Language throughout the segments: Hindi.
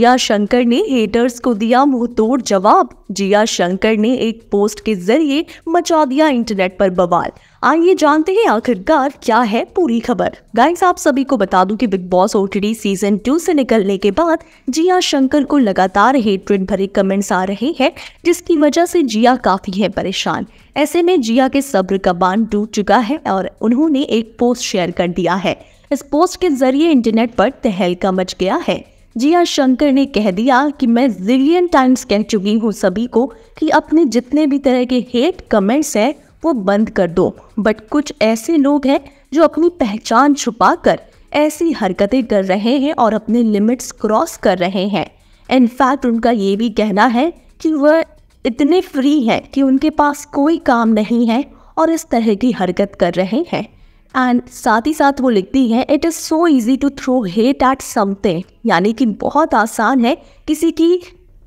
जिया शंकर ने हेटर्स को दिया मुंह तोड़ जवाब जिया शंकर ने एक पोस्ट के जरिए मचा दिया इंटरनेट पर बवाल आइए जानते हैं आखिरकार क्या है पूरी खबर गाइस आप सभी को बता दूं कि Bigg Boss OTT season two से निकलने के बाद जिया शंकर को लगातार हेट्रेड भरे कमेंट्स आ रहे हैं जिसकी वजह से जिया काफी है परेशान ऐसे में जिया के सब्र का बांध टूट चुका है और उन्होंने एक पोस्ट शेयर कर दिया है इस पोस्ट के जरिए इंटरनेट पर तहलका मच गया है जिया हाँ, शंकर ने कह दिया कि मैं जिलियन टाइम्स कह चुकी हूँ सभी को कि अपने जितने भी तरह के हेट कमेंट्स हैं वो बंद कर दो बट कुछ ऐसे लोग हैं जो अपनी पहचान छुपा कर ऐसी हरकतें कर रहे हैं और अपने लिमिट्स क्रॉस कर रहे हैं इनफैक्ट उनका ये भी कहना है कि वह इतने फ्री हैं कि उनके पास कोई काम नहीं है और इस तरह की हरकत कर रहे हैं एंड साथ ही साथ वो लिखती हैं it is so easy to throw hate at something यानी कि बहुत आसान है किसी की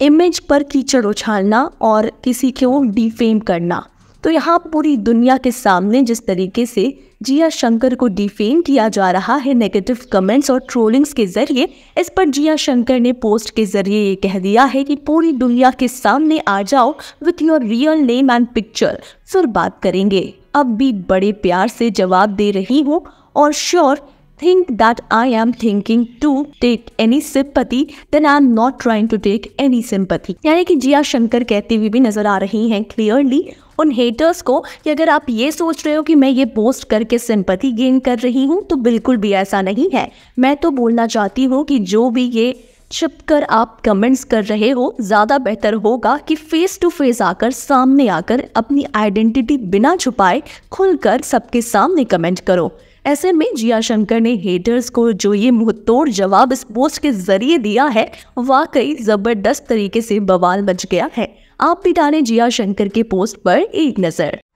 इमेज पर कीचड़ उछालना और किसी को डिफेम करना तो यहाँ पूरी दुनिया के सामने जिस तरीके से जिया शंकर को डिफेम किया जा रहा है नेगेटिव कमेंट्स और ट्रोलिंग्स के जरिए इस पर जिया शंकर ने पोस्ट के जरिए ये कह दिया है कि पूरी दुनिया के सामने आ जाओ with your real name and picture फिर बात करेंगे अब भी बड़े प्यार से जवाब दे रही हूँ और sure think that I am thinking to take any sympathy, then I am not trying to take any sympathy. यानी कि जिया शंकर कहते हुए भी नजर आ रही हैं clearly उन हेटर्स को कि अगर आप ये सोच रहे हो कि मैं ये पोस्ट करके सिंपथी गेन कर रही हूँ तो बिल्कुल भी ऐसा नहीं है मैं तो बोलना चाहती हूँ कि जो भी ये छिप कर आप कमेंट्स कर रहे हो ज़्यादा बेहतर होगा कि फेस टू फेस आकर सामने आकर अपनी आइडेंटिटी बिना छुपाए खुलकर सबके सामने कमेंट करो ऐसे में जिया शंकर ने हेटर्स को जो ये मुंहतोड़ जवाब इस पोस्ट के जरिए दिया है वाकई ज़बरदस्त तरीके से बवाल मच गया है आप भी डालें जिया शंकर के पोस्ट पर एक नज़र